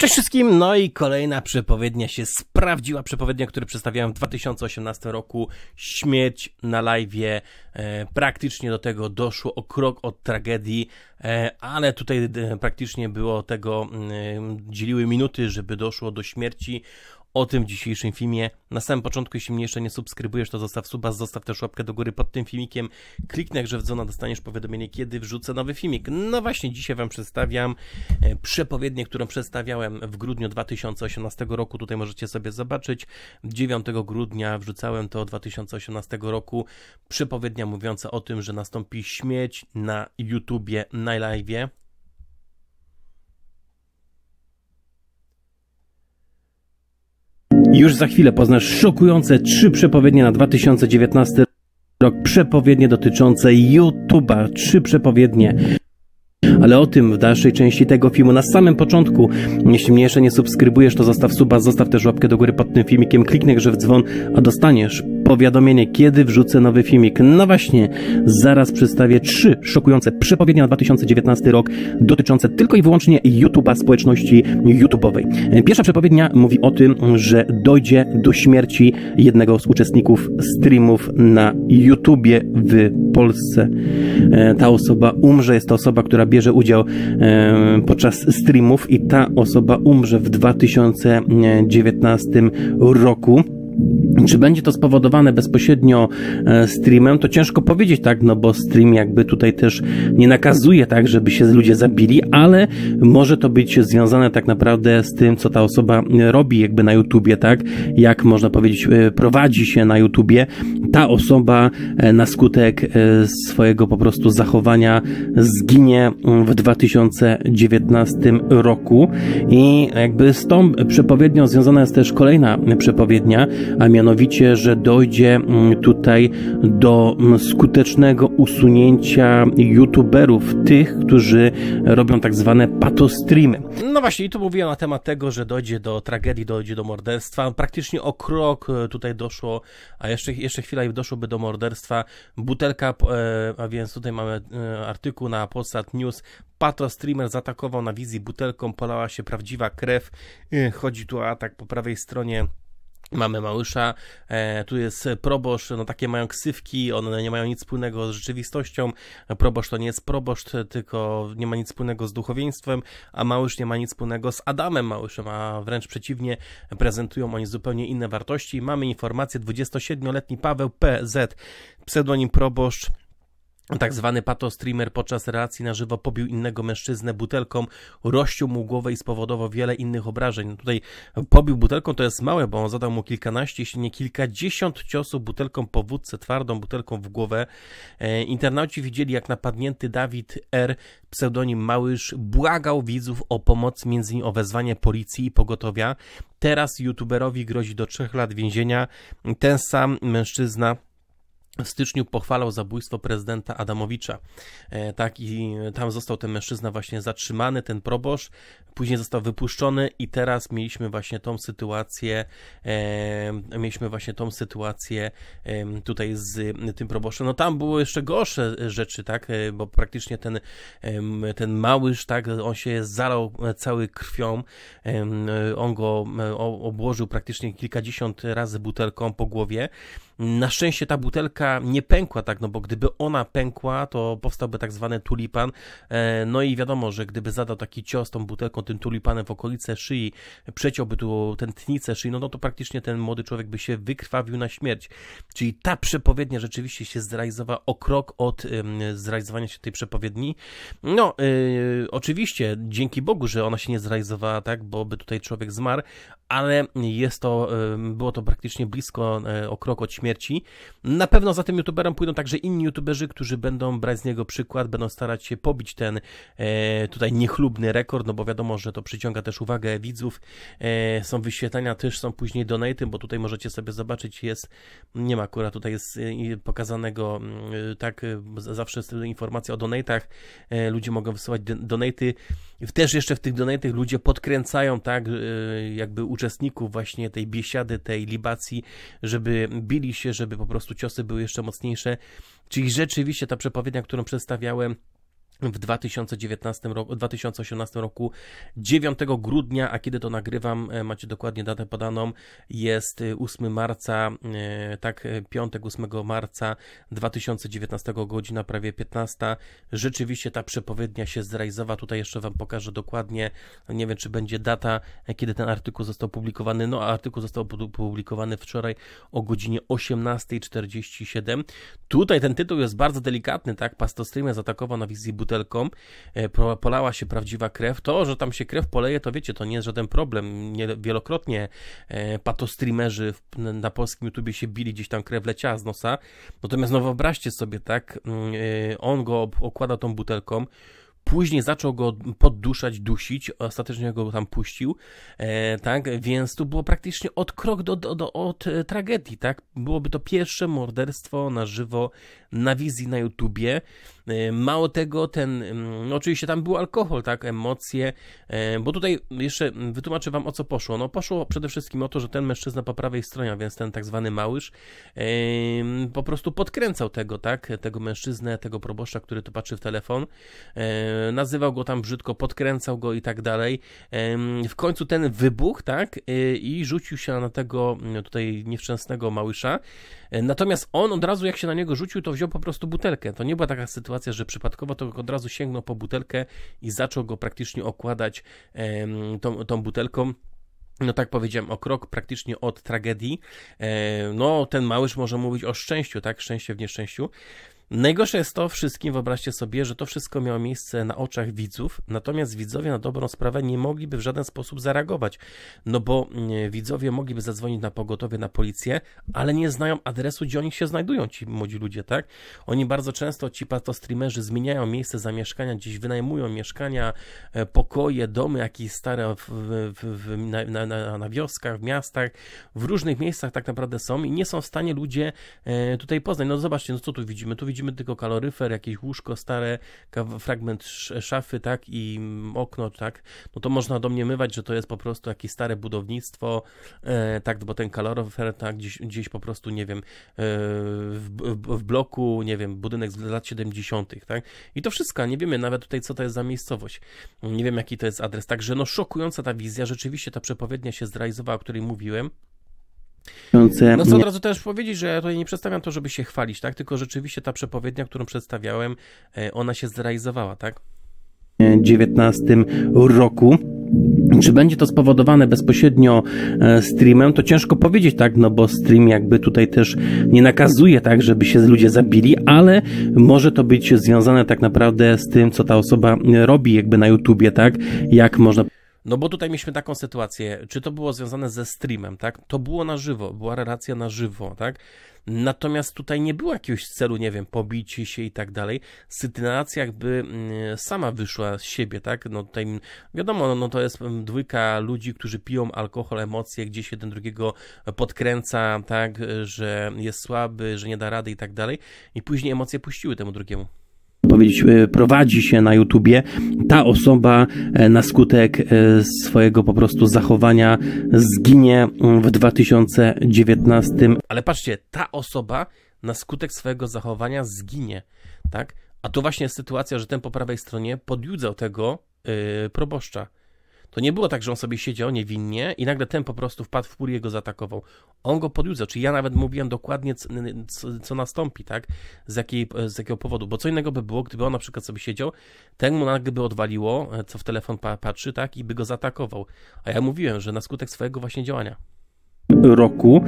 Cześć wszystkim, no i kolejna przepowiednia się sprawdziła. Przepowiednia, którą przedstawiałem w 2018 roku, śmierć na live. E, praktycznie do tego doszło o krok od tragedii, e, ale tutaj e, praktycznie było tego, mm, e, dzieliły minuty, żeby doszło do śmierci o tym w dzisiejszym filmie. Na samym początku, jeśli mnie jeszcze nie subskrybujesz, to zostaw suba, zostaw też łapkę do góry pod tym filmikiem. Kliknij że w dzwona, dostaniesz powiadomienie, kiedy wrzucę nowy filmik. No właśnie, dzisiaj Wam przedstawiam e, przepowiednię, którą przedstawiałem w grudniu 2018 roku. Tutaj możecie sobie zobaczyć. 9 grudnia wrzucałem to 2018 roku. Przepowiednia mówiąca o tym, że nastąpi śmieć na YouTubie, na live'ie. Już za chwilę poznasz szokujące trzy przepowiednie na 2019 rok. Przepowiednie dotyczące YouTube'a. Trzy przepowiednie ale o tym w dalszej części tego filmu. Na samym początku, jeśli mnie jeszcze nie subskrybujesz, to zostaw suba, zostaw też łapkę do góry pod tym filmikiem, kliknij w dzwon, a dostaniesz powiadomienie, kiedy wrzucę nowy filmik. No właśnie, zaraz przedstawię trzy szokujące przepowiednie na 2019 rok dotyczące tylko i wyłącznie YouTube'a, społeczności YouTube'owej. Pierwsza przepowiednia mówi o tym, że dojdzie do śmierci jednego z uczestników streamów na YouTubie w Polsce. E, ta osoba umrze, jest to osoba, która bierze bierze udział podczas streamów i ta osoba umrze w 2019 e, roku. Czy będzie to spowodowane bezpośrednio e, streamem, to ciężko powiedzieć, tak, no bo stream jakby tutaj też nie nakazuje tak, żeby się ludzie zabili, ale może to być związane tak naprawdę z tym, co ta osoba robi jakby na YouTubie, tak, jak można powiedzieć, e, prowadzi się na YouTubie ta osoba e, na skutek swojego po prostu zachowania zginie mm, w 2019 roku i jakby z tą przepowiednią związana jest też kolejna przepowiednia, a mianowicie, że dojdzie mm, tutaj do mm, skutecznego usunięcia youtuberów, tych, którzy robią tak zwane patostreamy. No właśnie, i tu mówiłem na temat tego, że dojdzie do tragedii, dojdzie do morderstwa. Praktycznie o krok e, tutaj doszło, a jeszcze, jeszcze chwila i doszłoby do morderstwa. Butelka, e, a więc tutaj mamy e, artykuł na Polsat News. Pato streamer zaatakował na wizji butelką, polała się prawdziwa krew. Chodzi tu o atak po prawej stronie Mamy Małysza, e, tu jest proboszcz, no takie mają ksywki, one nie mają nic wspólnego z rzeczywistością. Proboszcz to nie jest proboszcz, tylko nie ma nic wspólnego z duchowieństwem, a Małysz nie ma nic wspólnego z Adamem Małyszem, a wręcz przeciwnie, prezentują oni zupełnie inne wartości. Mamy informację, 27-letni Paweł P.Z., pseudonim proboszcz, tak zwany streamer podczas relacji na żywo pobił innego mężczyznę butelką, rościł mu głowę i spowodował wiele innych obrażeń. No tutaj pobił butelką to jest małe, bo on zadał mu kilkanaście, jeśli nie kilkadziesiąt ciosów butelką po wódce, twardą butelką w głowę. E, internauci widzieli, jak napadnięty Dawid R., pseudonim Małysz, błagał widzów o pomoc, między innymi o wezwanie policji i pogotowia. Teraz youtuberowi grozi do trzech lat więzienia. Ten sam mężczyzna w styczniu pochwalał zabójstwo prezydenta Adamowicza. E, tak, i tam został ten mężczyzna właśnie zatrzymany, ten proboszcz, później został wypuszczony i teraz mieliśmy właśnie tą sytuację, e, mieliśmy właśnie tą sytuację e, tutaj z tym proboszczem. No tam były jeszcze gorsze rzeczy, tak, e, bo praktycznie ten, ten małyż, tak, on się zalał cały krwią, e, on go obłożył praktycznie kilkadziesiąt razy butelką po głowie, na szczęście ta butelka nie pękła tak, no bo gdyby ona pękła, to powstałby tak zwany tulipan. E, no i wiadomo, że gdyby zadał taki cios tą butelką, tym tulipanem w okolice szyi, przeciąłby tu tętnicę szyi, no, no to praktycznie ten młody człowiek by się wykrwawił na śmierć. Czyli ta przepowiednia rzeczywiście się zrealizowała o krok od zrealizowania się tej przepowiedni. No, yy, oczywiście, dzięki Bogu, że ona się nie zrealizowała, tak, bo by tutaj człowiek zmarł, ale jest to, było to praktycznie blisko o krok od śmierci. Na pewno za tym youtuberem pójdą także inni youtuberzy, którzy będą brać z niego przykład, będą starać się pobić ten e, tutaj niechlubny rekord, no bo wiadomo, że to przyciąga też uwagę widzów. E, są wyświetlania, też są później donaty, bo tutaj możecie sobie zobaczyć, jest, nie ma akurat tutaj jest e, pokazanego, tak, zawsze jest informacja o donatach, ludzie mogą wysyłać donaty. Też jeszcze w tych donatach ludzie podkręcają, tak, jakby uczestników właśnie tej biesiady, tej libacji, żeby bili się, żeby po prostu ciosy były jeszcze mocniejsze. Czyli rzeczywiście ta przepowiednia, którą przedstawiałem, w 2019 roku, 2018 roku 9 grudnia, a kiedy to nagrywam, e, macie dokładnie datę podaną, jest 8 e, marca, e, tak, piątek 8 marca 2019, godzina prawie 15. Rzeczywiście ta przepowiednia się zrealizowała, tutaj jeszcze Wam pokażę dokładnie, nie wiem czy będzie data, kiedy ten artykuł został publikowany, no a artykuł został publikowany wczoraj o godzinie 18.47. Tutaj ten tytuł jest bardzo delikatny, tak, Pastostream zaatakował na wizji butelką, e, polała się prawdziwa krew. To, że tam się krew poleje, to wiecie, to nie jest żaden problem. Wielokrotnie e, patostreamerzy na polskim YouTubie się bili, gdzieś tam krew leciała z nosa. Natomiast no wyobraźcie sobie, tak, mm, e, on go okłada tą butelką, Później zaczął go podduszać, dusić, ostatecznie go tam puścił, e, tak, więc tu było praktycznie od krok do, do, do, od tragedii, tak, byłoby to pierwsze morderstwo na żywo na wizji na YouTubie, E, mało tego, ten, mm, no oczywiście tam był alkohol, tak, emocje, e, bo tutaj jeszcze wytłumaczę wam o co poszło. No poszło przede wszystkim o to, że ten mężczyzna po prawej stronie, a więc ten tak zwany małyż, e, po prostu podkręcał tego, tak, tego mężczyznę, tego proboszcza, który tu patrzy w telefon, nazywał go tam brzydko, podkręcał go i tak dalej. W końcu ten wybuch, tak, i rzucił się na tego tutaj niewczęsnego małysza. Natomiast on od razu, jak się na niego rzucił, to wziął po prostu butelkę. To nie była taka sytuacja, sytuacja, że przypadkowo to od razu sięgnął po butelkę i zaczął go praktycznie okładać tą, tą butelką no tak powiedziałem, o krok praktycznie od tragedii. E, no, ten małyż może mówić o szczęściu, tak? Szczęście w nieszczęściu. Najgorsze jest to wszystkim, wyobraźcie sobie, że to wszystko miało miejsce na oczach widzów, natomiast widzowie na dobrą sprawę nie mogliby w żaden sposób zareagować, no bo mm, widzowie mogliby zadzwonić na pogotowie, na policję, ale nie znają adresu, gdzie oni się znajdują, ci młodzi ludzie, tak? Oni bardzo często, ci patostreamerzy, zmieniają miejsce zamieszkania, gdzieś wynajmują mieszkania, e, pokoje, domy jakieś stare w, w, w, na, na, na wioskach, w miastach, w różnych miejscach tak naprawdę są i nie są w stanie ludzie e, tutaj poznać. No zobaczcie, no co tu widzimy? Tu widzimy widzimy tylko kaloryfer, jakieś łóżko stare, fragment szafy, tak, i mm, okno, tak, no to można domniemywać, że to jest po prostu jakieś stare budownictwo, e, tak, bo ten kaloryfer, tak, gdzieś, gdzieś po prostu, nie wiem, e, w, w, w bloku, nie wiem, budynek z lat 70., tak, i to wszystko, nie wiemy nawet tutaj, co to jest za miejscowość, nie wiem, jaki to jest adres, także no szokująca ta wizja, rzeczywiście ta przepowiednia się zrealizowała, o której mówiłem, no chcę od razu też powiedzieć, że ja tutaj nie przedstawiam to, żeby się chwalić, tak? Tylko rzeczywiście ta przepowiednia, którą przedstawiałem, e, ona się zrealizowała, tak? 19 roku. Czy będzie to spowodowane bezpośrednio e, streamem, to ciężko powiedzieć, tak, no bo stream jakby tutaj też nie nakazuje, tak, żeby się ludzie zabili, ale może to być związane tak naprawdę z tym, co ta osoba robi jakby na YouTubie, tak, jak można no bo tutaj mieliśmy taką sytuację, czy to było związane ze streamem, tak? To było na żywo, była relacja na żywo, tak? Natomiast tutaj nie było jakiegoś celu, nie wiem, pobici się i tak dalej. Sytuacja jakby mm, sama wyszła z siebie, tak? No tutaj mm, wiadomo, no, no to jest mm, dwójka ludzi, którzy piją alkohol, emocje, gdzieś jeden drugiego podkręca, tak? Że jest słaby, że nie da rady i tak dalej. I później emocje puściły temu drugiemu powiedzieć, e, prowadzi się na YouTubie, ta osoba e, na skutek e, swojego po prostu zachowania zginie mm, w 2019. Ale patrzcie, ta osoba na skutek swojego zachowania zginie, tak? A tu właśnie jest sytuacja, że ten po prawej stronie podjudzał tego yy, proboszcza. To nie było tak, że on sobie siedział niewinnie i nagle ten po prostu wpadł w i go zaatakował. On go podjudzał, czyli znaczy ja nawet mówiłem dokładnie, co, nastąpi, tak? Z, jakiej, e, z jakiego powodu, bo co innego by było, gdyby on na przykład sobie siedział, ten mu nagle by odwaliło, e, co w telefon patrzy, tak? I by go zaatakował. A ja mówiłem, że na skutek swojego właśnie działania. Roku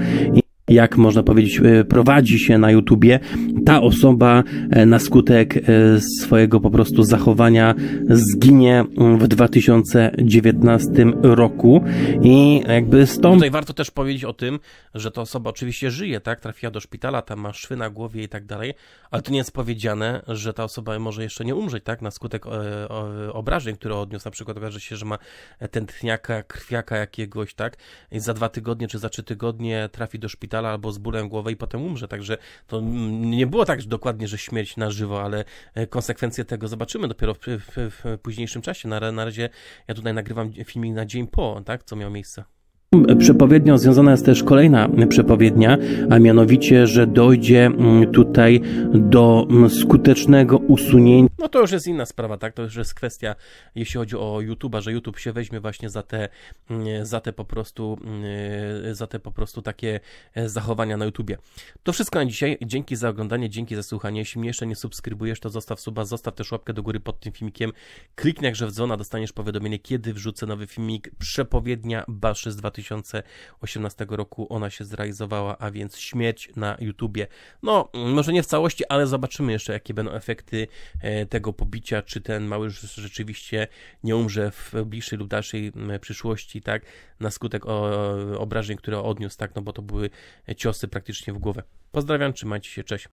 jak można powiedzieć, e, prowadzi się na YouTubie, ta osoba e, na skutek e, swojego po prostu zachowania zginie mm, w 2019 roku i jakby stąd... Tutaj warto też powiedzieć o tym, że ta osoba oczywiście żyje, tak, trafiła do szpitala, tam ma szwy na głowie i tak dalej, ale to nie jest powiedziane, że ta osoba może jeszcze nie umrzeć, tak, na skutek obrażeń, które odniósł, na przykład okaże się, że ma tętniaka, krwiaka jakiegoś, tak, i za dwa tygodnie czy za trzy tygodnie trafi do szpitala, szpitala albo z bólem głowy i potem umrze. Także to nie było tak że dokładnie, że śmierć na żywo, ale e, konsekwencje tego zobaczymy dopiero w, w, w późniejszym czasie. Na, na razie ja tutaj nagrywam filmik na dzień po, tak, co miało miejsce. Przepowiednią związana jest też kolejna przepowiednia, a mianowicie, że dojdzie mm, tutaj do mm, skutecznego usunięcia. No to już jest inna sprawa, tak? To już jest kwestia, jeśli chodzi o YouTube'a, że YouTube się weźmie właśnie za te, mm, za te po prostu, za te po prostu takie e, zachowania na YouTubie. To wszystko na dzisiaj. Dzięki za oglądanie, dzięki za słuchanie. Jeśli mnie jeszcze nie subskrybujesz, to zostaw suba, zostaw też łapkę do góry pod tym filmikiem. Kliknij jakże w dzwona, dostaniesz powiadomienie, kiedy wrzucę nowy filmik. Przepowiednia Baszy z 2000 2018 roku ona się zrealizowała, a więc śmierć na YouTubie. No, może nie w całości, ale zobaczymy jeszcze, jakie będą efekty e, tego pobicia, czy ten mały rzeczywiście nie umrze w bliższej lub dalszej przyszłości, tak, na skutek obrażeń, które odniósł, tak, no bo to były ciosy praktycznie w głowę. Pozdrawiam, trzymajcie się, cześć.